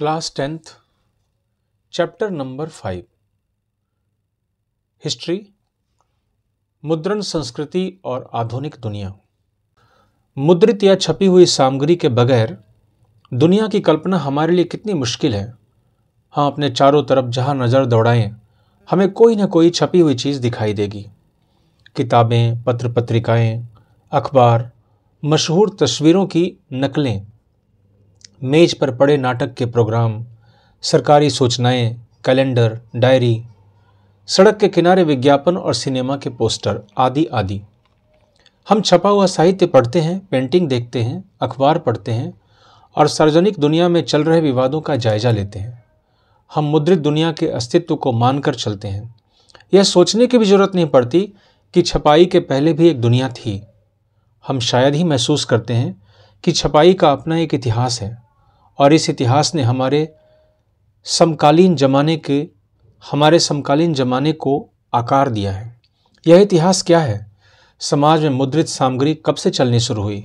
class tenth chapter number five history मुद्रण संस्कृति और आधुनिक दुनिया मुद्रित या छपी हुई सामग्री के बगैर दुनिया की कल्पना हमारे लिए कितनी मुश्किल है हम अपने चारों तरफ जहाँ नज़र दौड़ाएं हमें कोई ना कोई छपी हुई चीज़ दिखाई देगी किताबें पत्र पत्रिकाएं अखबार मशहूर तस्वीरों की नकलें मेज पर पड़े नाटक के प्रोग्राम सरकारी सूचनाएं, कैलेंडर डायरी सड़क के किनारे विज्ञापन और सिनेमा के पोस्टर आदि आदि हम छपा हुआ साहित्य पढ़ते हैं पेंटिंग देखते हैं अखबार पढ़ते हैं और सार्वजनिक दुनिया में चल रहे विवादों का जायजा लेते हैं हम मुद्रित दुनिया के अस्तित्व को मानकर चलते हैं यह सोचने की भी जरूरत नहीं पड़ती कि छपाई के पहले भी एक दुनिया थी हम शायद ही महसूस करते हैं कि छपाई का अपना एक इतिहास है और इस इतिहास ने हमारे समकालीन जमाने के हमारे समकालीन जमाने को आकार दिया है यह इतिहास क्या है समाज में मुद्रित सामग्री कब से चलनी शुरू हुई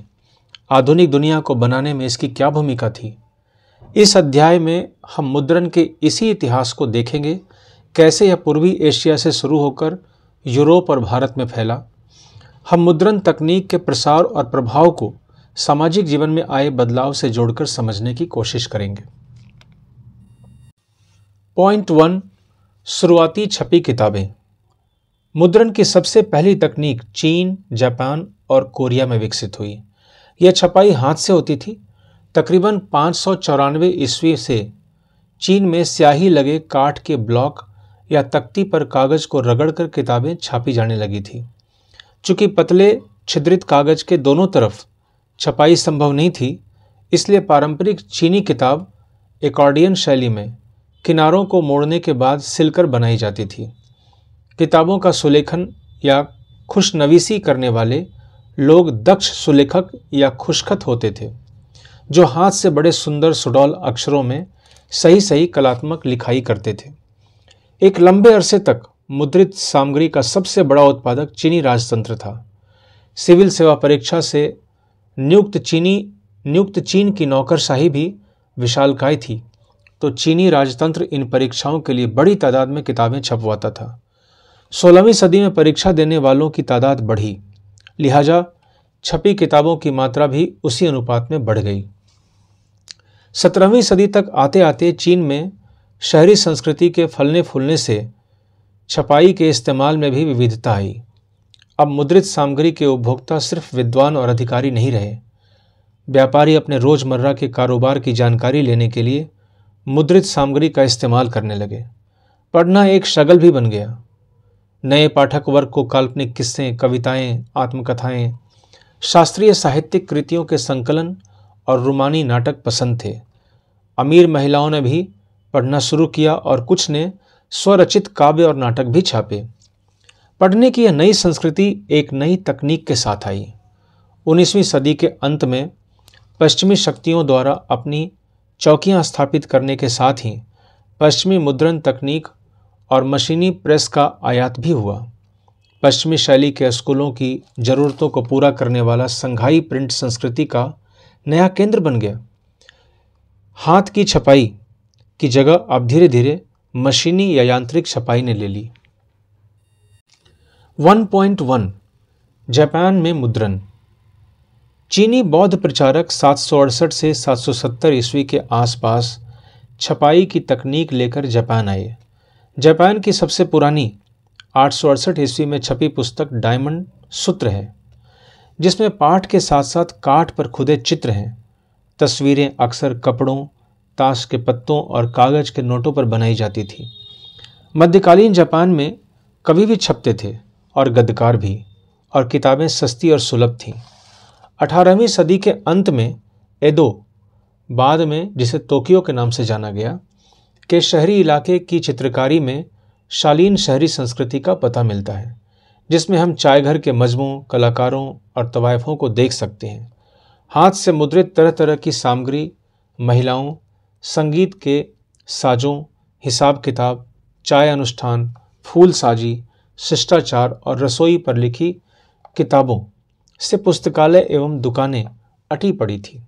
आधुनिक दुनिया को बनाने में इसकी क्या भूमिका थी इस अध्याय में हम मुद्रण के इसी इतिहास को देखेंगे कैसे यह पूर्वी एशिया से शुरू होकर यूरोप और भारत में फैला हम मुद्रण तकनीक के प्रसार और प्रभाव को सामाजिक जीवन में आए बदलाव से जोड़कर समझने की कोशिश करेंगे पॉइंट वन शुरुआती छपी किताबें मुद्रण की सबसे पहली तकनीक चीन जापान और कोरिया में विकसित हुई यह छपाई हाथ से होती थी तकरीबन पाँच सौ चौरानवे ईस्वी से चीन में स्याही लगे काठ के ब्लॉक या तख्ती पर कागज़ को रगड़कर किताबें छापी जाने लगी थी चूंकि पतले छिद्रित कागज़ के दोनों तरफ छपाई संभव नहीं थी इसलिए पारंपरिक चीनी किताब एकॉर्डियन शैली में किनारों को मोड़ने के बाद सिलकर बनाई जाती थी किताबों का सुलेखन या खुशनवीसी करने वाले लोग दक्ष सुलेखक या खुशखत होते थे जो हाथ से बड़े सुंदर सुडौल अक्षरों में सही सही कलात्मक लिखाई करते थे एक लंबे अरसे तक मुद्रित सामग्री का सबसे बड़ा उत्पादक चीनी राजतंत्र था सिविल सेवा परीक्षा से नियुक्त चीनी नियुक्त चीन की नौकरशाही भी विशालकाय थी तो चीनी राजतंत्र इन परीक्षाओं के लिए बड़ी तादाद में किताबें छपवाता था सोलहवीं सदी में परीक्षा देने वालों की तादाद बढ़ी लिहाजा छपी किताबों की मात्रा भी उसी अनुपात में बढ़ गई सत्रहवीं सदी तक आते आते चीन में शहरी संस्कृति के फलने फूलने से छपाई के इस्तेमाल में भी विविधता आई अब मुद्रित सामग्री के उपभोक्ता सिर्फ विद्वान और अधिकारी नहीं रहे व्यापारी अपने रोज़मर्रा के कारोबार की जानकारी लेने के लिए मुद्रित सामग्री का इस्तेमाल करने लगे पढ़ना एक शगल भी बन गया नए पाठक वर्ग को काल्पनिक किस्से कविताएं, आत्मकथाएं, शास्त्रीय साहित्यिक कृतियों के संकलन और रुमानी नाटक पसंद थे अमीर महिलाओं ने भी पढ़ना शुरू किया और कुछ ने स्वरचित काव्य और नाटक भी छापे पढ़ने की यह नई संस्कृति एक नई तकनीक के साथ आई 19वीं सदी के अंत में पश्चिमी शक्तियों द्वारा अपनी चौकियां स्थापित करने के साथ ही पश्चिमी मुद्रण तकनीक और मशीनी प्रेस का आयात भी हुआ पश्चिमी शैली के स्कूलों की ज़रूरतों को पूरा करने वाला संघाई प्रिंट संस्कृति का नया केंद्र बन गया हाथ की छपाई की जगह अब धीरे धीरे मशीनी या यांत्रिक छपाई ने ले ली 1.1 जापान में मुद्रण चीनी बौद्ध प्रचारक सात से 770 ईस्वी के आसपास छपाई की तकनीक लेकर जापान आए जापान की सबसे पुरानी आठ ईस्वी में छपी पुस्तक डायमंड सूत्र है जिसमें पाठ के साथ साथ काठ पर खुदे चित्र हैं तस्वीरें अक्सर कपड़ों ताश के पत्तों और कागज़ के नोटों पर बनाई जाती थी मध्यकालीन जापान में कभी भी छपते थे और गद्दकार भी और किताबें सस्ती और सुलभ थीं अठारहवीं सदी के अंत में एदो बाद में जिसे टोक्यो के नाम से जाना गया के शहरी इलाके की चित्रकारी में शालीन शहरी संस्कृति का पता मिलता है जिसमें हम चाय घर के मजमू कलाकारों और तवायफों को देख सकते हैं हाथ से मुद्रित तरह तरह की सामग्री महिलाओं संगीत के साजों हिसाब किताब चाय अनुष्ठान फूल साजी शिष्टाचार और रसोई पर लिखी किताबों से पुस्तकालय एवं दुकानें अटी पड़ी थी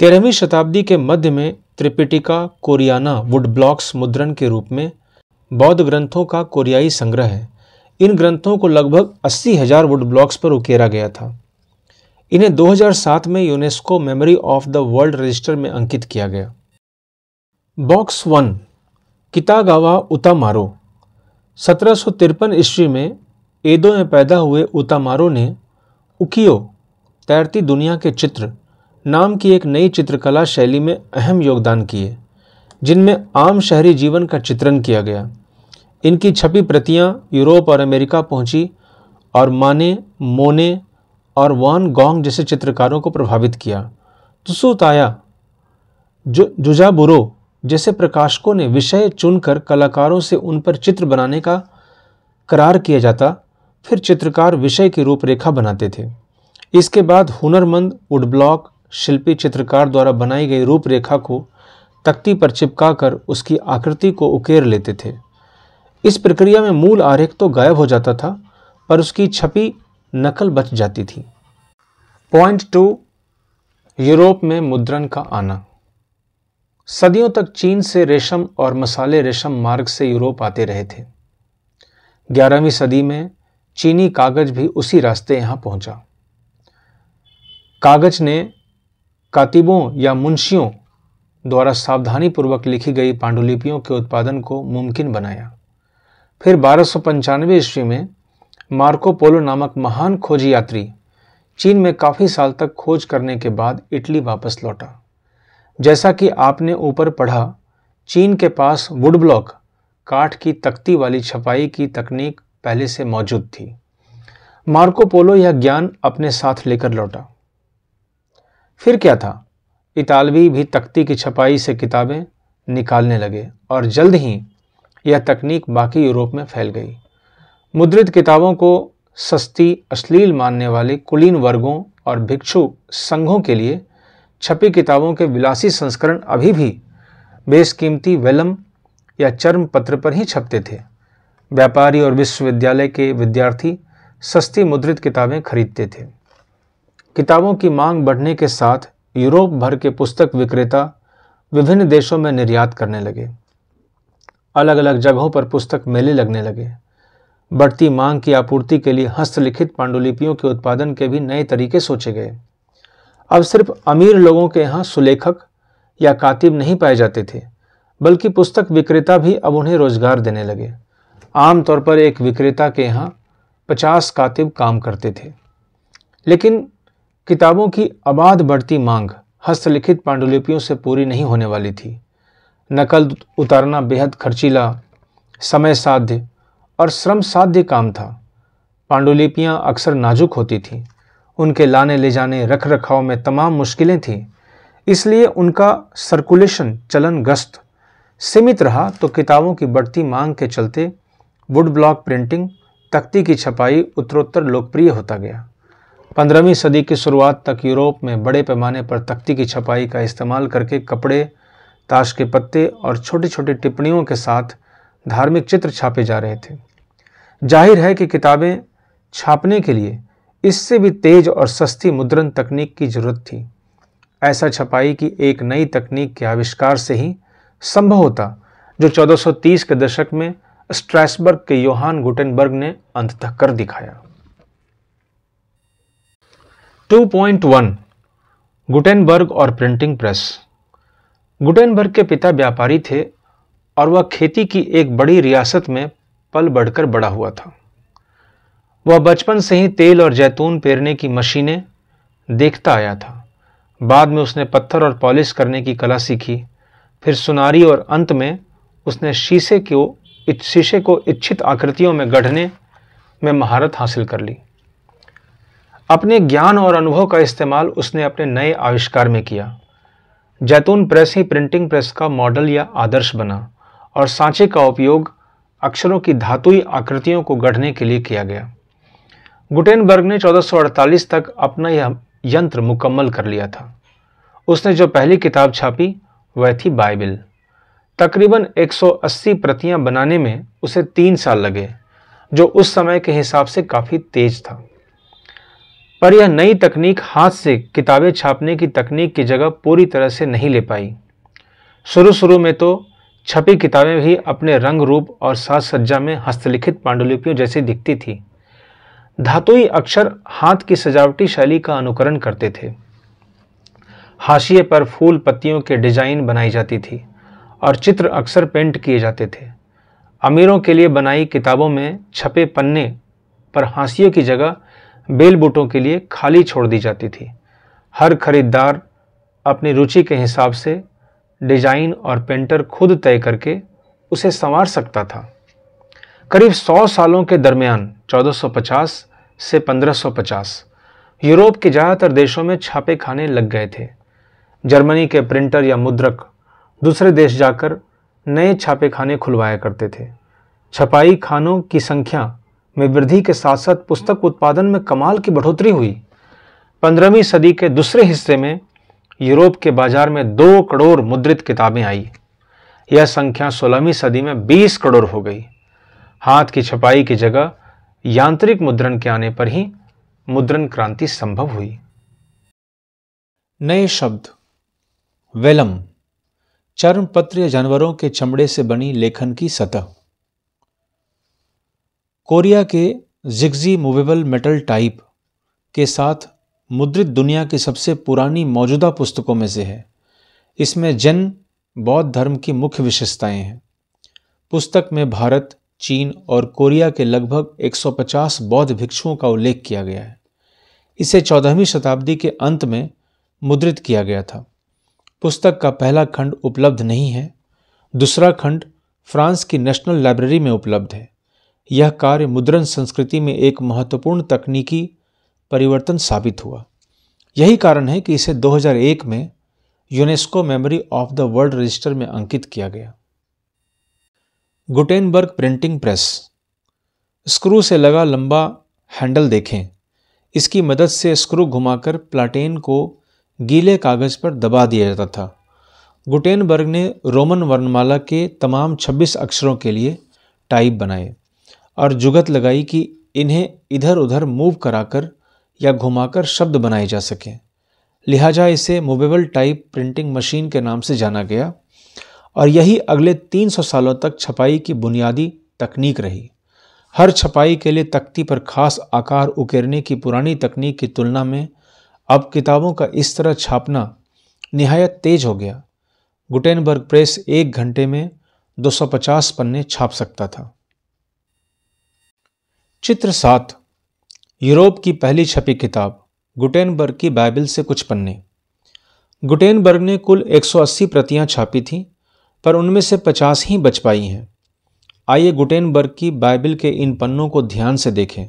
तेरहवीं शताब्दी के मध्य में त्रिपिटिका कोरियाना वुड ब्लॉक्स मुद्रण के रूप में बौद्ध ग्रंथों का कोरियाई संग्रह है इन ग्रंथों को लगभग अस्सी हजार वुड ब्लॉक्स पर उकेरा गया था इन्हें 2007 में UNESCO memory of the world register में अंकित किया गया बॉक्स वन कितागावा उतामारो सत्रह सौ तिरपन ईस्वी में एदो में पैदा हुए उतामारो ने उकियो तैरती दुनिया के चित्र नाम की एक नई चित्रकला शैली में अहम योगदान किए जिनमें आम शहरी जीवन का चित्रण किया गया इनकी छपी प्रतियां यूरोप और अमेरिका पहुंची और माने मोने और वान गोंग जैसे चित्रकारों को प्रभावित किया तुसुताया जुजाबुरो जैसे प्रकाशकों ने विषय चुनकर कलाकारों से उन पर चित्र बनाने का करार किया जाता फिर चित्रकार विषय की रूपरेखा बनाते थे इसके बाद हुनरमंद वुड ब्लॉक शिल्पी चित्रकार द्वारा बनाई गई रूपरेखा को तख्ती पर चिपका कर उसकी आकृति को उकेर लेते थे इस प्रक्रिया में मूल आरेख तो गायब हो जाता था पर उसकी छपी नकल बच जाती थी पॉइंट टू यूरोप में मुद्रण का आना सदियों तक चीन से रेशम और मसाले रेशम मार्ग से यूरोप आते रहे थे ग्यारहवीं सदी में चीनी कागज भी उसी रास्ते यहां पहुंचा कागज ने कातिबों या मुंशियों द्वारा सावधानीपूर्वक लिखी गई पांडुलिपियों के उत्पादन को मुमकिन बनाया फिर बारह सौ ईस्वी में मार्को पोलो नामक महान खोज यात्री चीन में काफ़ी साल तक खोज करने के बाद इटली वापस लौटा जैसा कि आपने ऊपर पढ़ा चीन के पास वुड ब्लॉक काठ की तख्ती वाली छपाई की तकनीक पहले से मौजूद थी मार्को पोलो यह ज्ञान अपने साथ लेकर लौटा फिर क्या था इतालवी भी तख्ती की छपाई से किताबें निकालने लगे और जल्द ही यह तकनीक बाकी यूरोप में फैल गई मुद्रित किताबों को सस्ती अश्लील मानने वाले कुलीन वर्गों और भिक्षु संघों के लिए छपी किताबों के विलासी संस्करण अभी भी बेशकीमती वेलम या चर्म पत्र पर ही छपते थे व्यापारी और विश्वविद्यालय के विद्यार्थी सस्ती मुद्रित किताबें खरीदते थे किताबों की मांग बढ़ने के साथ यूरोप भर के पुस्तक विक्रेता विभिन्न देशों में निर्यात करने लगे अलग अलग जगहों पर पुस्तक मेले लगने लगे बढ़ती मांग की आपूर्ति के लिए हस्तलिखित पांडुलिपियों के उत्पादन के भी नए तरीके सोचे गए अब सिर्फ अमीर लोगों के यहाँ सुलेखक या कातिब नहीं पाए जाते थे बल्कि पुस्तक विक्रेता भी अब उन्हें रोजगार देने लगे आमतौर पर एक विक्रेता के यहाँ पचास कातिब काम करते थे लेकिन किताबों की आबाद बढ़ती मांग हस्तलिखित पांडुलिपियों से पूरी नहीं होने वाली थी नकल उतारना बेहद खर्चीला समय साध्य और श्रम साध्य काम था पांडुलिपियाँ अक्सर नाजुक होती थीं उनके लाने ले जाने रख रखाव में तमाम मुश्किलें थीं इसलिए उनका सर्कुलेशन चलन गस्त सीमित रहा तो किताबों की बढ़ती मांग के चलते वुड ब्लॉक प्रिंटिंग तख्ती की छपाई उत्तरोत्तर लोकप्रिय होता गया पंद्रहवीं सदी की शुरुआत तक यूरोप में बड़े पैमाने पर तख्ती की छपाई का इस्तेमाल करके कपड़े ताश के पत्ते और छोटी छोटी टिप्पणियों के साथ धार्मिक चित्र छापे जा रहे थे जाहिर है कि किताबें छापने के लिए इससे भी तेज और सस्ती मुद्रण तकनीक की जरूरत थी ऐसा छपाई की एक नई तकनीक के आविष्कार से ही संभव होता जो 1430 के दशक में स्ट्रैसबर्ग के योहान गुटेनबर्ग ने अंत तक कर दिखाया 2.1 गुटेनबर्ग और प्रिंटिंग प्रेस गुटेनबर्ग के पिता व्यापारी थे और वह खेती की एक बड़ी रियासत में पल बढ़कर बड़ा हुआ था वह बचपन से ही तेल और जैतून पेरने की मशीनें देखता आया था बाद में उसने पत्थर और पॉलिश करने की कला सीखी फिर सुनारी और अंत में उसने शीशे को शीशे को इच्छित आकृतियों में गढ़ने में महारत हासिल कर ली अपने ज्ञान और अनुभव का इस्तेमाल उसने अपने नए आविष्कार में किया जैतून प्रेस ही प्रिंटिंग प्रेस का मॉडल या आदर्श बना और सांचे का उपयोग अक्षरों की धातुई आकृतियों को गढ़ने के लिए किया गया गुटेनबर्ग ने 1448 तक अपना यह यंत्र मुकम्मल कर लिया था उसने जो पहली किताब छापी वह थी बाइबिल तकरीबन 180 प्रतियां बनाने में उसे तीन साल लगे जो उस समय के हिसाब से काफ़ी तेज था पर यह नई तकनीक हाथ से किताबें छापने की तकनीक की जगह पूरी तरह से नहीं ले पाई शुरू शुरू में तो छपी किताबें भी अपने रंग रूप और साज सज्जा में हस्तलिखित पांडुलिपियों जैसी दिखती थी धातुई अक्षर हाथ की सजावटी शैली का अनुकरण करते थे हाशिए पर फूल पत्तियों के डिजाइन बनाई जाती थी और चित्र अक्सर पेंट किए जाते थे अमीरों के लिए बनाई किताबों में छपे पन्ने पर हाशिए की जगह बेल बूटों के लिए खाली छोड़ दी जाती थी हर खरीदार अपनी रुचि के हिसाब से डिजाइन और पेंटर खुद तय करके उसे संवार सकता था करीब 100 सालों के दरमियान 1450 से 1550 यूरोप के ज़्यादातर देशों में छापे खाने लग गए थे जर्मनी के प्रिंटर या मुद्रक दूसरे देश जाकर नए छापे खाने खुलवाया करते थे छपाई खानों की संख्या में वृद्धि के साथ साथ पुस्तक उत्पादन में कमाल की बढ़ोतरी हुई पंद्रहवीं सदी के दूसरे हिस्से में यूरोप के बाजार में दो करोड़ मुद्रित किताबें आई यह संख्या सोलहवीं सदी में बीस करोड़ हो गई हाथ की छपाई की जगह यांत्रिक मुद्रण के आने पर ही मुद्रण क्रांति संभव हुई नए शब्द वेलम चर्मपत्रीय जानवरों के चमड़े से बनी लेखन की सतह कोरिया के जिग्जी मूवेबल मेटल टाइप के साथ मुद्रित दुनिया की सबसे पुरानी मौजूदा पुस्तकों में से है इसमें जैन बौद्ध धर्म की मुख्य विशेषताएं हैं पुस्तक में भारत चीन और कोरिया के लगभग 150 बौद्ध भिक्षुओं का उल्लेख किया गया है इसे चौदहवीं शताब्दी के अंत में मुद्रित किया गया था पुस्तक का पहला खंड उपलब्ध नहीं है दूसरा खंड फ्रांस की नेशनल लाइब्रेरी में उपलब्ध है यह कार्य मुद्रण संस्कृति में एक महत्वपूर्ण तकनीकी परिवर्तन साबित हुआ यही कारण है कि इसे 2001 में UNESCO memory of the world register में अंकित किया गया गुटेनबर्ग प्रिंटिंग प्रेस स्क्रू से लगा लंबा हैंडल देखें इसकी मदद से स्क्रू घुमाकर प्लाटेन को गीले कागज़ पर दबा दिया जाता था गुटेनबर्ग ने रोमन वर्णमाला के तमाम 26 अक्षरों के लिए टाइप बनाए और जुगत लगाई कि इन्हें इधर उधर मूव कराकर या घुमाकर शब्द बनाए जा सकें लिहाजा इसे मूवेबल टाइप प्रिंटिंग मशीन के नाम से जाना गया और यही अगले 300 सालों तक छपाई की बुनियादी तकनीक रही हर छपाई के लिए तख्ती पर खास आकार उकेरने की पुरानी तकनीक की तुलना में अब किताबों का इस तरह छापना निहायत तेज हो गया गुटेनबर्ग प्रेस एक घंटे में 250 पन्ने छाप सकता था चित्र सात यूरोप की पहली छपी किताब गुटेनबर्ग की बाइबल से कुछ पन्ने गुटेनबर्ग ने कुल 180 प्रतियां छापी थीं पर उनमें से पचास ही बच पाई हैं आइए गुटेनबर्ग की बाइबल के इन पन्नों को ध्यान से देखें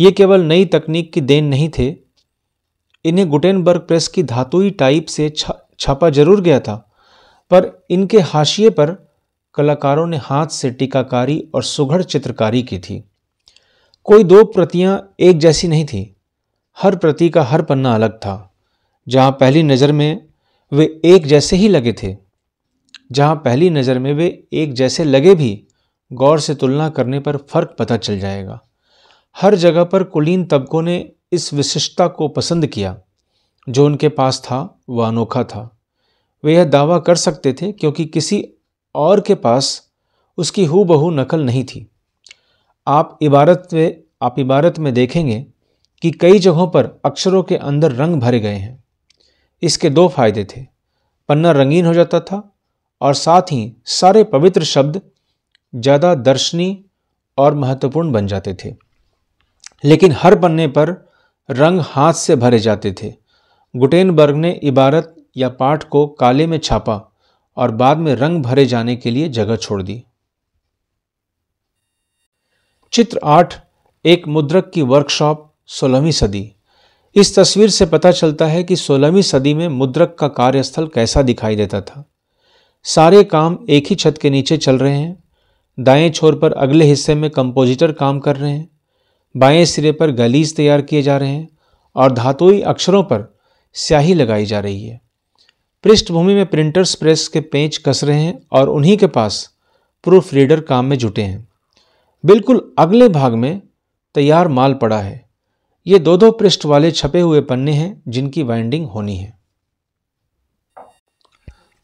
ये केवल नई तकनीक की देन नहीं थे इन्हें गुटेनबर्ग प्रेस की धातुई टाइप से छापा जरूर गया था पर इनके हाशिए पर कलाकारों ने हाथ से टीकाकारी और सुघड़ चित्रकारी की थी कोई दो प्रतियां एक जैसी नहीं थी हर प्रति का हर पन्ना अलग था जहां पहली नज़र में वे एक जैसे ही लगे थे जहां पहली नज़र में वे एक जैसे लगे भी गौर से तुलना करने पर फ़र्क पता चल जाएगा हर जगह पर कुलीन तबकों ने इस विशिष्टता को पसंद किया जो उनके पास था वह अनोखा था वे यह दावा कर सकते थे क्योंकि किसी और के पास उसकी हु बहू नकल नहीं थी आप इबारत में आप इबारत में देखेंगे कि कई जगहों पर अक्षरों के अंदर रंग भरे गए हैं इसके दो फायदे थे पन्ना रंगीन हो जाता था और साथ ही सारे पवित्र शब्द ज़्यादा दर्शनी और महत्वपूर्ण बन जाते थे लेकिन हर पन्ने पर रंग हाथ से भरे जाते थे गुटेनबर्ग ने इबारत या पाठ को काले में छापा और बाद में रंग भरे जाने के लिए जगह छोड़ दी चित्र आठ एक मुद्रक की वर्कशॉप सोलहवीं सदी इस तस्वीर से पता चलता है कि सोलहवीं सदी में मुद्रक का कार्यस्थल कैसा दिखाई देता था सारे काम एक ही छत के नीचे चल रहे हैं दाएं छोर पर अगले हिस्से में कंपोजिटर काम कर रहे हैं बाएं सिरे पर गलीज तैयार किए जा रहे हैं और धातुई अक्षरों पर स्याही लगाई जा रही है पृष्ठभूमि में प्रिंटर्स प्रेस के पेंच कस रहे हैं और उन्हीं के पास प्रूफ रीडर काम में जुटे हैं बिल्कुल अगले भाग में तैयार माल पड़ा है ये दो दो पृष्ठ वाले छपे हुए पन्ने हैं जिनकी बाइंडिंग होनी है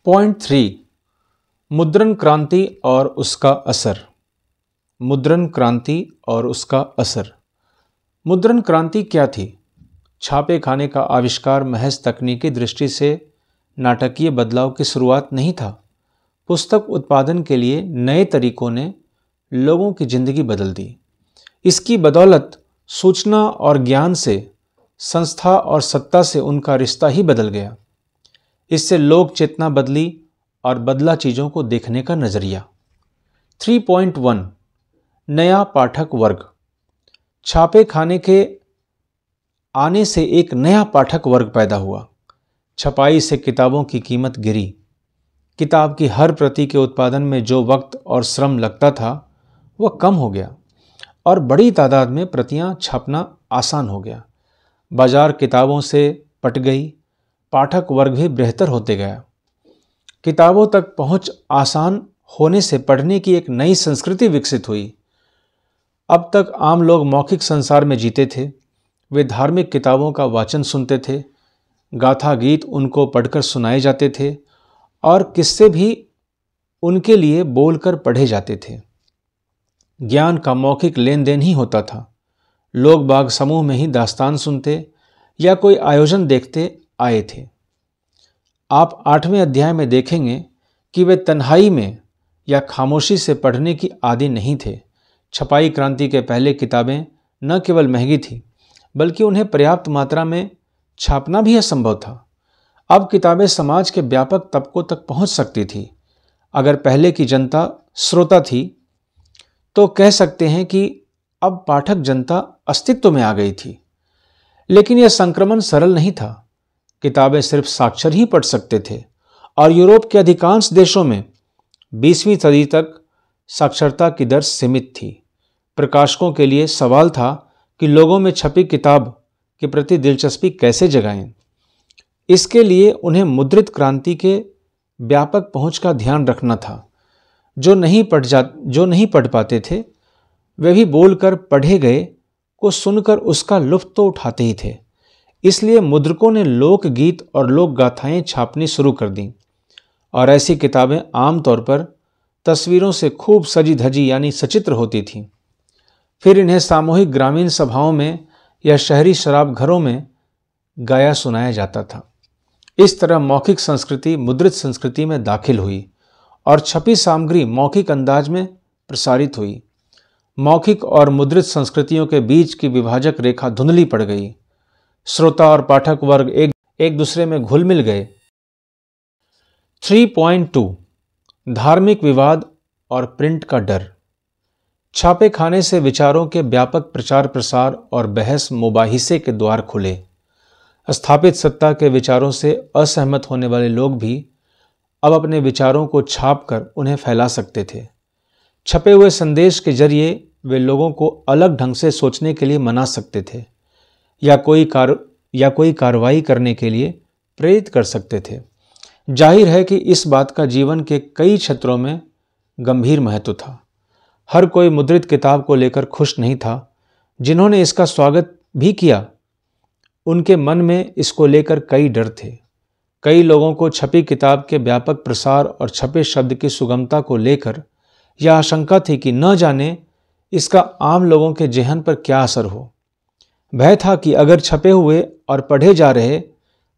पॉइंट थ्री मुद्रण क्रांति और उसका असर मुद्रण क्रांति और उसका असर मुद्रण क्रांति क्या थी छापे खाने का आविष्कार महज तकनीकी दृष्टि से नाटकीय बदलाव की शुरुआत नहीं था पुस्तक उत्पादन के लिए नए तरीकों ने लोगों की जिंदगी बदल दी इसकी बदौलत सूचना और ज्ञान से संस्था और सत्ता से उनका रिश्ता ही बदल गया इससे लोक चेतना बदली और बदला चीज़ों को देखने का नज़रिया 3.1 नया पाठक वर्ग छापे खाने के आने से एक नया पाठक वर्ग पैदा हुआ छपाई से किताबों की कीमत गिरी किताब की हर प्रति के उत्पादन में जो वक्त और श्रम लगता था वह कम हो गया और बड़ी तादाद में प्रतियां छपना आसान हो गया बाजार किताबों से पट गई पाठक वर्ग भी बेहतर होते गया किताबों तक पहुंच आसान होने से पढ़ने की एक नई संस्कृति विकसित हुई अब तक आम लोग मौखिक संसार में जीते थे वे धार्मिक किताबों का वाचन सुनते थे गाथा गीत उनको पढ़कर सुनाए जाते थे और किस्से भी उनके लिए बोलकर पढ़े जाते थे ज्ञान का मौखिक लेन देन ही होता था लोग बाग समूह में ही दास्तान सुनते या कोई आयोजन देखते आए थे आप आठवें अध्याय में देखेंगे कि वे तन्हाई में या खामोशी से पढ़ने की आदि नहीं थे छपाई क्रांति के पहले किताबें न केवल महंगी थीं बल्कि उन्हें पर्याप्त मात्रा में छापना भी असंभव था अब किताबें समाज के व्यापक तबकों तक पहुंच सकती थी अगर पहले की जनता श्रोता थी तो कह सकते हैं कि अब पाठक जनता अस्तित्व में आ गई थी लेकिन यह संक्रमण सरल नहीं था किताबें सिर्फ साक्षर ही पढ़ सकते थे और यूरोप के अधिकांश देशों में बीसवीं सदी तक साक्षरता की दर सीमित थी प्रकाशकों के लिए सवाल था कि लोगों में छपी किताब के प्रति दिलचस्पी कैसे जगाएं इसके लिए उन्हें मुद्रित क्रांति के व्यापक पहुंच का ध्यान रखना था जो नहीं पढ़ जा जो नहीं पढ़ पाते थे वे भी बोलकर पढ़े गए को सुनकर उसका लुफ्त तो उठाते ही थे इसलिए मुद्रकों ने लोक गीत और लोक गाथाएँ छापनी शुरू कर दीं और ऐसी किताबें आमतौर पर तस्वीरों से खूब सजी धजी यानी सचित्र होती थीं फिर इन्हें सामूहिक ग्रामीण सभाओं में या शहरी शराब घरों में गाया सुनाया जाता था इस तरह मौखिक संस्कृति मुद्रित संस्कृति में दाखिल हुई और छपी सामग्री मौखिक अंदाज में प्रसारित हुई मौखिक और मुद्रित संस्कृतियों के बीच की विभाजक रेखा धुंधली पड़ गई श्रोता और पाठक वर्ग एक एक दूसरे में घुल मिल गए 3.2 धार्मिक विवाद और प्रिंट का डर छापे खाने से विचारों के व्यापक प्रचार प्रसार और बहस मुबाहिसे के द्वार खुले स्थापित सत्ता के विचारों से असहमत होने वाले लोग भी अब अपने विचारों को छाप कर उन्हें फैला सकते थे छपे हुए संदेश के जरिए वे लोगों को अलग ढंग से सोचने के लिए मना सकते थे या कोई कार या कोई कार्रवाई करने के लिए प्रेरित कर सकते थे जाहिर है कि इस बात का जीवन के कई क्षेत्रों में गंभीर महत्व था हर कोई मुद्रित किताब को लेकर खुश नहीं था जिन्होंने इसका स्वागत भी किया उनके मन में इसको लेकर कई डर थे कई लोगों को छपी किताब के व्यापक प्रसार और छपे शब्द की सुगमता को लेकर यह आशंका थी कि न जाने इसका आम लोगों के जेहन पर क्या असर हो भय था कि अगर छपे हुए और पढ़े जा रहे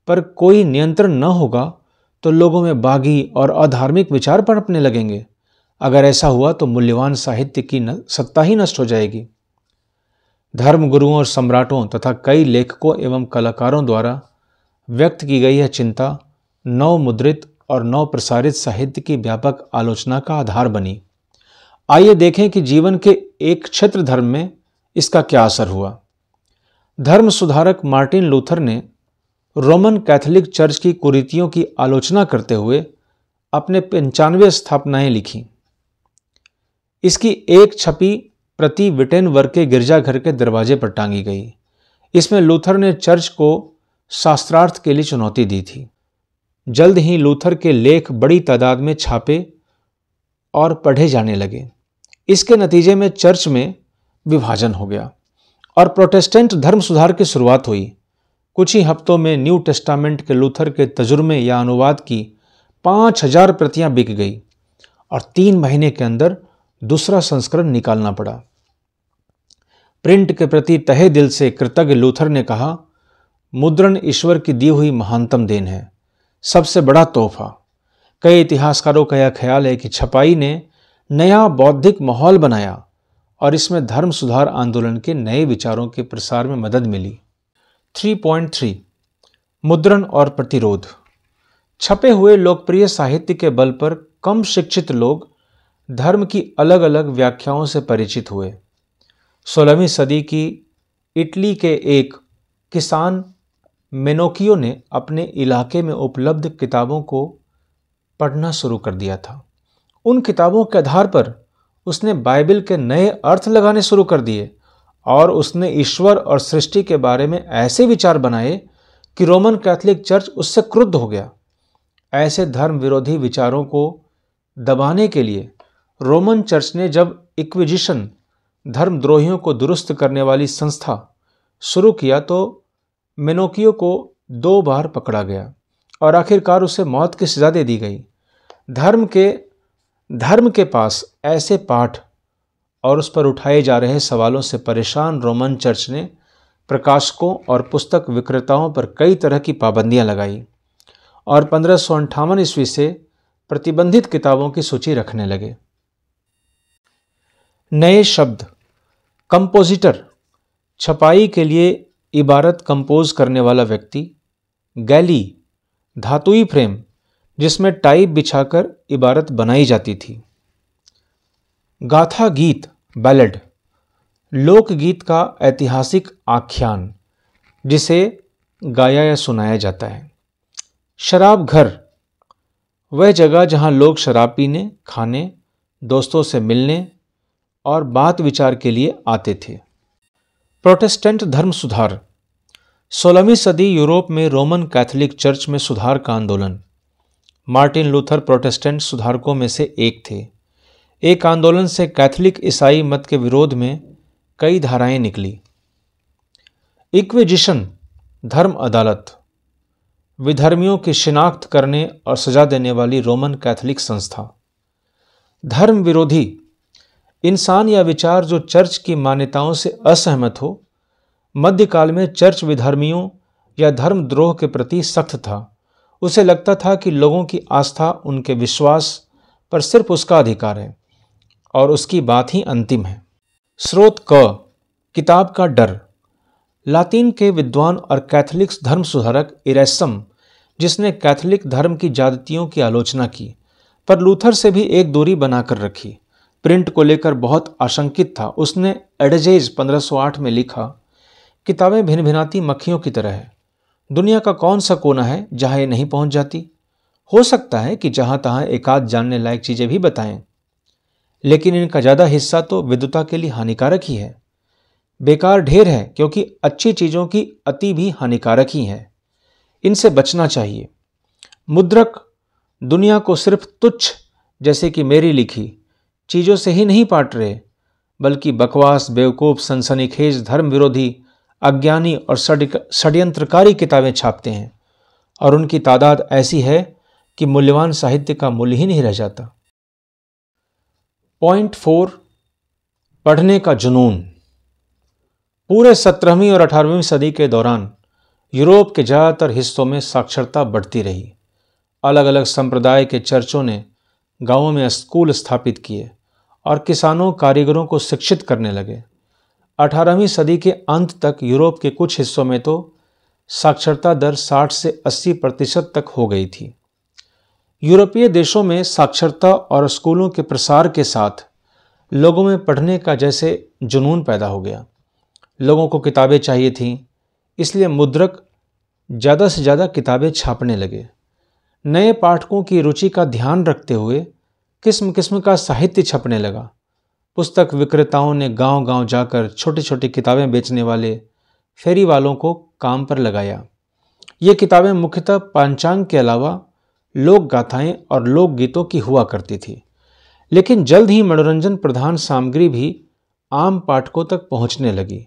पर कोई नियंत्रण न होगा तो लोगों में बागी और अधार्मिक विचार पनपने लगेंगे अगर ऐसा हुआ तो मूल्यवान साहित्य की न, सत्ता ही नष्ट हो जाएगी धर्म गुरुओं और सम्राटों तथा कई लेखकों एवं कलाकारों द्वारा व्यक्त की गई यह चिंता नव मुद्रित और नव प्रसारित साहित्य की व्यापक आलोचना का आधार बनी आइए देखें कि जीवन के एक क्षेत्र धर्म में इसका क्या असर हुआ धर्म सुधारक मार्टिन लूथर ने रोमन कैथोलिक चर्च की कुरीतियों की आलोचना करते हुए अपने पंचानवे स्थापनाएं लिखीं इसकी एक छपी प्रति वर्ग के गिरजाघर के दरवाजे पर टांगी गई इसमें लूथर ने चर्च को शास्त्रार्थ के लिए चुनौती दी थी जल्द ही लूथर के लेख बड़ी तादाद में छापे और पढ़े जाने लगे इसके नतीजे में चर्च में विभाजन हो गया और प्रोटेस्टेंट धर्म सुधार की शुरुआत हुई कुछ ही हफ्तों में न्यू टेस्टामेंट के लूथर के तजुर्मे या अनुवाद की पाँच हजार प्रतियाँ बिक गई और तीन महीने के अंदर दूसरा संस्करण निकालना पड़ा प्रिंट के प्रति तहे दिल से कृतज्ञ लूथर ने कहा मुद्रण ईश्वर की दी हुई महानतम देन है सबसे बड़ा तोहफा कई इतिहासकारों का यह ख्याल है कि छपाई ने नया बौद्धिक माहौल बनाया और इसमें धर्म सुधार आंदोलन के नए विचारों के प्रसार में मदद मिली 3.3 मुद्रण और प्रतिरोध छपे हुए लोकप्रिय साहित्य के बल पर कम शिक्षित लोग धर्म की अलग अलग व्याख्याओं से परिचित हुए सोलहवीं सदी की इटली के एक किसान मेनोकियो ने अपने इलाके में उपलब्ध किताबों को पढ़ना शुरू कर दिया था उन किताबों के आधार पर उसने बाइबल के नए अर्थ लगाने शुरू कर दिए और उसने ईश्वर और सृष्टि के बारे में ऐसे विचार बनाए कि रोमन कैथोलिक चर्च उससे क्रुद्ध हो गया ऐसे धर्म विरोधी विचारों को दबाने के लिए रोमन चर्च ने जब इक्विजिशन धर्मद्रोहियों को दुरुस्त करने वाली संस्था शुरू किया तो मेनोकियो को दो बार पकड़ा गया और आखिरकार उसे मौत की सजा दे दी गई धर्म के धर्म के पास ऐसे पाठ और उस पर उठाए जा रहे सवालों से परेशान रोमन चर्च ने प्रकाशकों और पुस्तक विक्रेताओं पर कई तरह की पाबंदियां लगाई और पंद्रह सौ अंठावन ईस्वी से प्रतिबंधित किताबों की सूची रखने लगे नए शब्द कंपोजिटर छपाई के लिए इबारत कंपोज करने वाला व्यक्ति गैली धातुई फ्रेम जिसमें टाइप बिछाकर इबारत बनाई जाती थी गाथा गीत बैलड लोकगीत का ऐतिहासिक आख्यान जिसे गाया या सुनाया जाता है शराब घर वह जगह जहां लोग शराब पीने खाने दोस्तों से मिलने और बात विचार के लिए आते थे प्रोटेस्टेंट धर्म सुधार सोलहवीं सदी यूरोप में रोमन कैथोलिक चर्च में सुधार का आंदोलन मार्टिन लूथर प्रोटेस्टेंट सुधारकों में से एक थे एक आंदोलन से कैथोलिक ईसाई मत के विरोध में कई धाराएं निकली इक्विजिशन धर्म अदालत विधर्मियों की शिनाख्त करने और सजा देने वाली रोमन कैथोलिक संस्था धर्म विरोधी इंसान या विचार जो चर्च की मान्यताओं से असहमत हो मध्यकाल में चर्च विधर्मियों या धर्मद्रोह के प्रति सख्त था उसे लगता था कि लोगों की आस्था उनके विश्वास पर सिर्फ उसका अधिकार है और उसकी बात ही अंतिम है स्रोत क किताब का डर लातीन के विद्वान और कैथलिक्स धर्म सुधारक इरेसम जिसने कैथोलिक धर्म की जादतियों की आलोचना की पर लूथर से भी एक दूरी बनाकर रखी प्रिंट को लेकर बहुत आशंकित था उसने एडजेज 1508 में लिखा किताबें भिन भिनाती मक्खियों की तरह है दुनिया का कौन सा कोना है जहां ये नहीं पहुँच जाती हो सकता है कि जहां तहां एकाध जानने लायक चीज़ें भी बताएं लेकिन इनका ज़्यादा हिस्सा तो विद्युता के लिए हानिकारक ही है बेकार ढेर है क्योंकि अच्छी चीज़ों की अति भी हानिकारक ही है इनसे बचना चाहिए मुद्रक दुनिया को सिर्फ तुच्छ जैसे कि मेरी लिखी चीज़ों से ही नहीं पाट रहे बल्कि बकवास बेवकूफ़ सनसनीखेज धर्म विरोधी अज्ञानी और षड्यंत्रकारी किताबें छापते हैं और उनकी तादाद ऐसी है कि मूल्यवान साहित्य का मूल्य ही नहीं रह जाता पॉइंट फोर पढ़ने का जुनून पूरे सत्रहवीं और अठारहवीं सदी के दौरान यूरोप के ज़्यादातर हिस्सों में साक्षरता बढ़ती रही अलग अलग संप्रदाय के चर्चों ने गांवों में स्कूल स्थापित किए और किसानों कारीगरों को शिक्षित करने लगे 18वीं सदी के अंत तक यूरोप के कुछ हिस्सों में तो साक्षरता दर 60 से 80 प्रतिशत तक हो गई थी यूरोपीय देशों में साक्षरता और स्कूलों के प्रसार के साथ लोगों में पढ़ने का जैसे जुनून पैदा हो गया लोगों को किताबें चाहिए थीं इसलिए मुद्रक ज़्यादा से ज़्यादा किताबें छापने लगे नए पाठकों की रुचि का ध्यान रखते हुए किस्म किस्म का साहित्य छपने लगा पुस्तक विक्रेताओं ने गांव-गांव जाकर छोटी-छोटी किताबें बेचने वाले फेरी वालों को काम पर लगाया ये किताबें मुख्यतः पांचांग के अलावा लोक गाथाएं और लोकगीतों की हुआ करती थी लेकिन जल्द ही मनोरंजन प्रधान सामग्री भी आम पाठकों तक पहुंचने लगी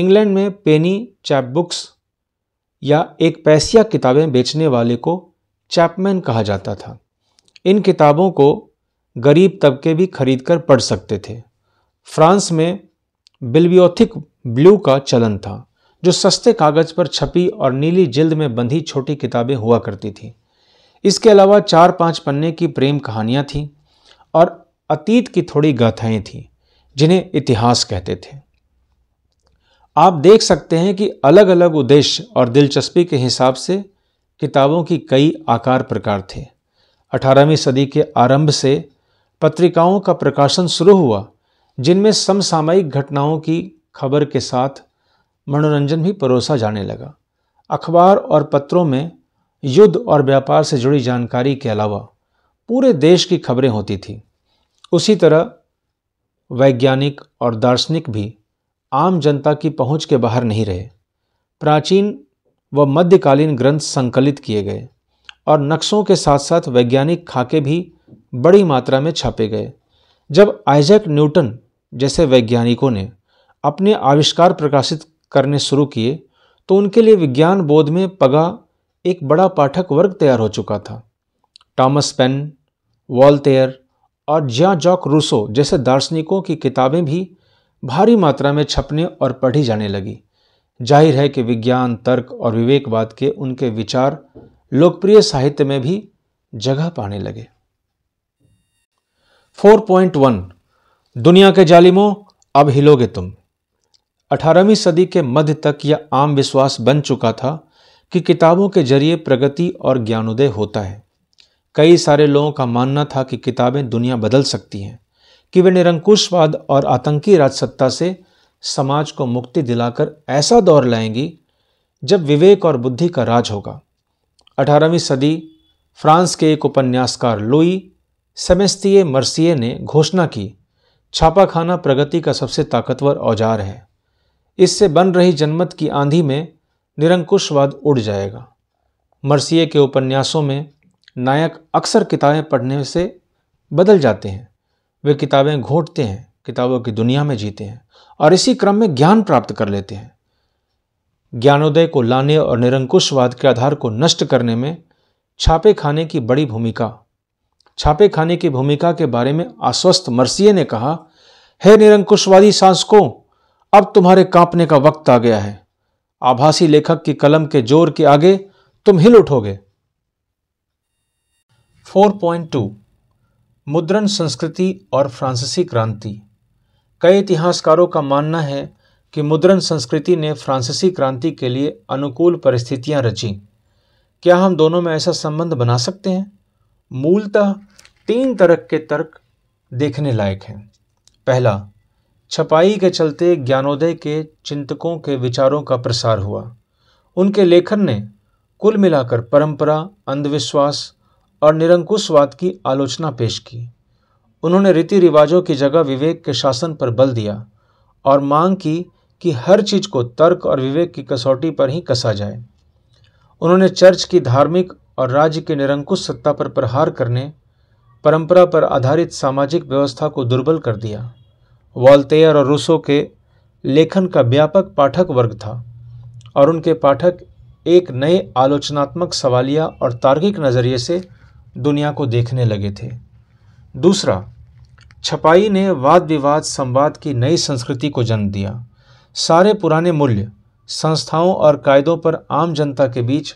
इंग्लैंड में पेनी चैपबुक्स या एक पैसिया किताबें बेचने वाले को चैपमैन कहा जाता था इन किताबों को गरीब तबके भी खरीद कर पढ़ सकते थे फ्रांस में बिल्वियोथिक ब्लू का चलन था जो सस्ते कागज पर छपी और नीली जिल्द में बंधी छोटी किताबें हुआ करती थीं इसके अलावा चार पांच पन्ने की प्रेम कहानियाँ थीं और अतीत की थोड़ी गाथाएं थीं जिन्हें इतिहास कहते थे आप देख सकते हैं कि अलग अलग उद्देश्य और दिलचस्पी के हिसाब से किताबों की कई आकार प्रकार थे 18वीं सदी के आरंभ से पत्रिकाओं का प्रकाशन शुरू हुआ जिनमें समसामयिक घटनाओं की खबर के साथ मनोरंजन भी परोसा जाने लगा अखबार और पत्रों में युद्ध और व्यापार से जुड़ी जानकारी के अलावा पूरे देश की खबरें होती थी उसी तरह वैज्ञानिक और दार्शनिक भी आम जनता की पहुंच के बाहर नहीं रहे प्राचीन व मध्यकालीन ग्रंथ संकलित किए गए और नक्शों के साथ साथ वैज्ञानिक खाके भी बड़ी मात्रा में छापे गए जब आइजैक न्यूटन जैसे वैज्ञानिकों ने अपने आविष्कार प्रकाशित करने शुरू किए तो उनके लिए विज्ञान बोध में पगा एक बड़ा पाठक वर्ग तैयार हो चुका था टॉमस पेन वॉलतेयर और जिया जॉक रूसो जैसे दार्शनिकों की किताबें भी भारी मात्रा में छपने और पढ़ी जाने लगी जाहिर है कि विज्ञान तर्क और विवेकवाद के उनके विचार लोकप्रिय साहित्य में भी जगह पाने लगे 4.1 दुनिया के जालिमों अब हिलोगे तुम 18वीं सदी के मध्य तक यह आम विश्वास बन चुका था कि किताबों के जरिए प्रगति और ज्ञानोदय होता है कई सारे लोगों का मानना था कि किताबें दुनिया बदल सकती हैं कि वे निरंकुशवाद और आतंकी राजसत्ता से समाज को मुक्ति दिलाकर ऐसा दौर लाएंगी जब विवेक और बुद्धि का राज होगा 18वीं सदी फ्रांस के एक उपन्यासकार लुई सेमेस्तिए मर्सिए ने घोषणा की छापाखाना प्रगति का सबसे ताकतवर औजार है इससे बन रही जनमत की आंधी में निरंकुशवाद उड़ जाएगा मर्सिए के उपन्यासों में नायक अक्सर किताबें पढ़ने से बदल जाते हैं वे किताबें घोटते हैं किताबों की दुनिया में जीते हैं और इसी क्रम में ज्ञान प्राप्त कर लेते हैं ज्ञानोदय को लाने और निरंकुशवाद के आधार को नष्ट करने में छापे खाने की बड़ी भूमिका छापे खाने की भूमिका के बारे में आश्वस्त मर्सिये ने कहा हे निरंकुशवादी सांसकों अब तुम्हारे कांपने का वक्त आ गया है आभासी लेखक की कलम के जोर के आगे तुम हिल उठोगे 4.2 मुद्रण संस्कृति और फ्रांसीसी क्रांति कई इतिहासकारों का मानना है कि मुद्रण संस्कृति ने फ्रांसीसी क्रांति के लिए अनुकूल परिस्थितियां रची क्या हम दोनों में ऐसा संबंध बना सकते हैं मूलतः तीन तरह के तर्क देखने लायक हैं पहला छपाई के चलते ज्ञानोदय के चिंतकों के विचारों का प्रसार हुआ उनके लेखन ने कुल मिलाकर परंपरा अंधविश्वास और निरंकुशवाद की आलोचना पेश की उन्होंने रीति रिवाजों की जगह विवेक के शासन पर बल दिया और मांग की कि हर चीज को तर्क और विवेक की कसौटी पर ही कसा जाए उन्होंने चर्च की धार्मिक और राज्य के निरंकुश सत्ता पर प्रहार करने परंपरा पर आधारित सामाजिक व्यवस्था को दुर्बल कर दिया वॉलतेयर और रूसो के लेखन का व्यापक पाठक वर्ग था और उनके पाठक एक नए आलोचनात्मक सवालिया और तार्किक नज़रिए से दुनिया को देखने लगे थे दूसरा छपाई ने वाद विवाद संवाद की नई संस्कृति को जन्म दिया सारे पुराने मूल्य संस्थाओं और कायदों पर आम जनता के बीच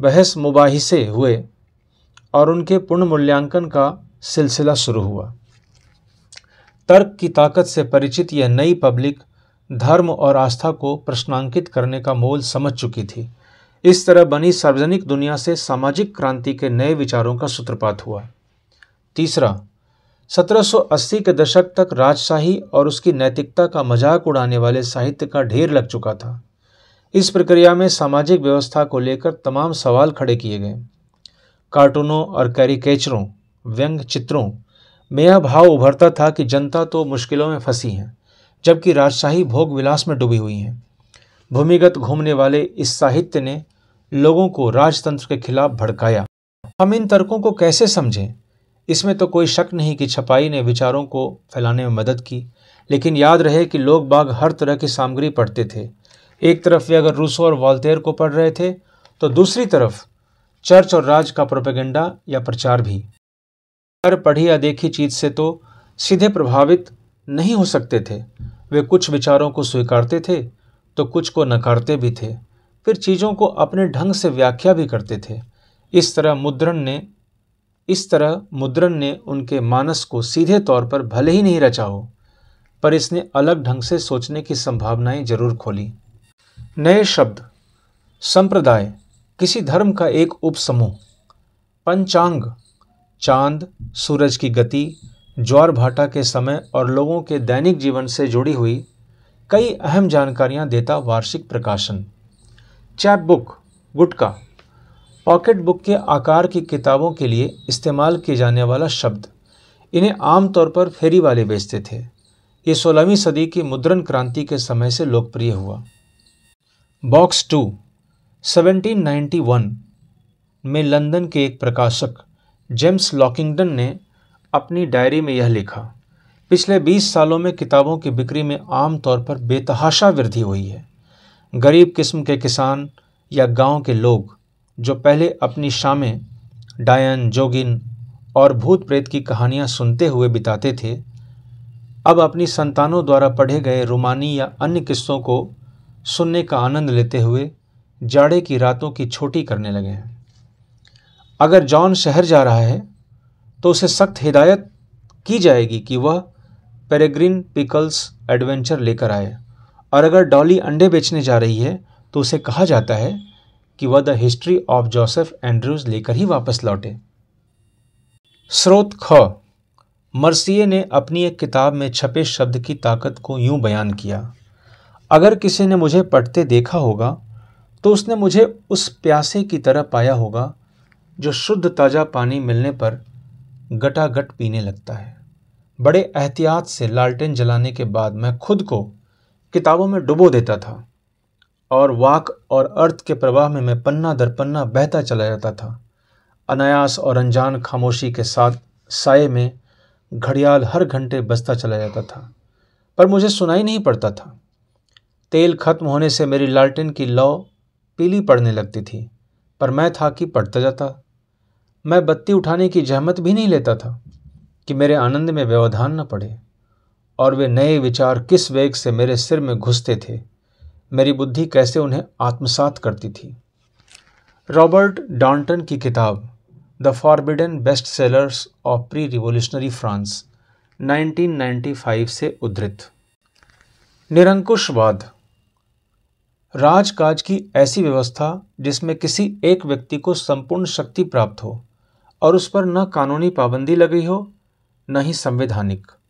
बहस मुबाहिसे हुए और उनके पूर्ण मूल्यांकन का सिलसिला शुरू हुआ तर्क की ताकत से परिचित यह नई पब्लिक धर्म और आस्था को प्रश्नांकित करने का मोल समझ चुकी थी इस तरह बनी सार्वजनिक दुनिया से सामाजिक क्रांति के नए विचारों का सूत्रपात हुआ तीसरा 1780 के दशक तक राजशाही और उसकी नैतिकता का मजाक उड़ाने वाले साहित्य का ढेर लग चुका था इस प्रक्रिया में सामाजिक व्यवस्था को लेकर तमाम सवाल खड़े किए गए कार्टूनों और कैरिकेचरों व्यंग चित्रों में यह भाव उभरता था कि जनता तो मुश्किलों में फंसी है जबकि राजशाही भोग विलास में डूबी हुई है भूमिगत घूमने वाले इस साहित्य ने लोगों को राजतंत्र के खिलाफ भड़काया हम इन तर्कों को कैसे समझें इसमें तो कोई शक नहीं कि छपाई ने विचारों को फैलाने में मदद की लेकिन याद रहे कि लोग बाग हर तरह की सामग्री पढ़ते थे एक तरफ वे अगर रूसो और वॉल्तेर को पढ़ रहे थे तो दूसरी तरफ चर्च और राज का प्रोपेगेंडा या प्रचार भी हर पढ़ी या देखी चीज से तो सीधे प्रभावित नहीं हो सकते थे वे कुछ विचारों को स्वीकारते थे तो कुछ को नकारते भी थे फिर चीज़ों को अपने ढंग से व्याख्या भी करते थे इस तरह मुद्रण ने इस तरह मुद्रण ने उनके मानस को सीधे तौर पर भले ही नहीं रचा हो पर इसने अलग ढंग से सोचने की संभावनाएं जरूर खोली नए शब्द संप्रदाय किसी धर्म का एक उपसमूह पंचांग चांद सूरज की गति ज्वार भाटा के समय और लोगों के दैनिक जीवन से जुड़ी हुई कई अहम जानकारियां देता वार्षिक प्रकाशन चैप बुक गुटका पॉकेट बुक के आकार की किताबों के लिए इस्तेमाल किया जाने वाला शब्द इन्हें आमतौर पर फेरी वाले बेचते थे ये सोलहवीं सदी की मुद्रण क्रांति के समय से लोकप्रिय हुआ बॉक्स टू 1791 में लंदन के एक प्रकाशक जेम्स लॉकिंगटन ने अपनी डायरी में यह लिखा पिछले 20 सालों में किताबों की बिक्री में आम तौर पर बेतहाशा वृद्धि हुई है गरीब किस्म के किसान या गांव के लोग जो पहले अपनी शामें डायन जोगिन और भूत प्रेत की कहानियां सुनते हुए बिताते थे अब अपनी संतानों द्वारा पढ़े गए रोमानी या अन्य किस्सों को सुनने का आनंद लेते हुए जाड़े की रातों की छोटी करने लगे हैं अगर जॉन शहर जा रहा है तो उसे सख्त हिदायत की जाएगी कि वह पेरेग्रीन पिकल्स एडवेंचर लेकर आए और अगर डॉली अंडे बेचने जा रही है तो उसे कहा जाता है कि वह the history of Joseph Andrews लेकर ही वापस लौटे स्रोत ख मर्सिए ने अपनी एक किताब में छपे शब्द की ताकत को यूं बयान किया अगर किसी ने मुझे पढ़ते देखा होगा तो उसने मुझे उस प्यासे की तरह पाया होगा जो शुद्ध ताज़ा पानी मिलने पर गटागट पीने लगता है बड़े एहतियात से लालटेन जलाने के बाद मैं खुद को किताबों में डुबो देता था और वाक और अर्थ के प्रवाह में मैं पन्ना दर पन्ना बहता चला जाता था अनायास और अनजान खामोशी के साथ साय में घड़ियाल हर घंटे बसता चला जाता था पर मुझे सुनाई नहीं पड़ता था तेल खत्म होने से मेरी लालटेन की लौ पीली पड़ने लगती थी पर मैं था कि पढ़ता जाता मैं बत्ती उठाने की जहमत भी नहीं लेता था कि मेरे आनंद में व्यवधान न पड़े और वे नए विचार किस वेग से मेरे सिर में घुसते थे मेरी बुद्धि कैसे उन्हें आत्मसात करती थी रॉबर्ट डॉन्टन की किताब the forbidden best sellers of pre revolutionary France 1995 से उद्धृत निरंकुशवाद राजकाज की ऐसी व्यवस्था जिसमें किसी एक व्यक्ति को संपूर्ण शक्ति प्राप्त हो और उस पर न कानूनी पाबंदी लगी हो न ही संवैधानिक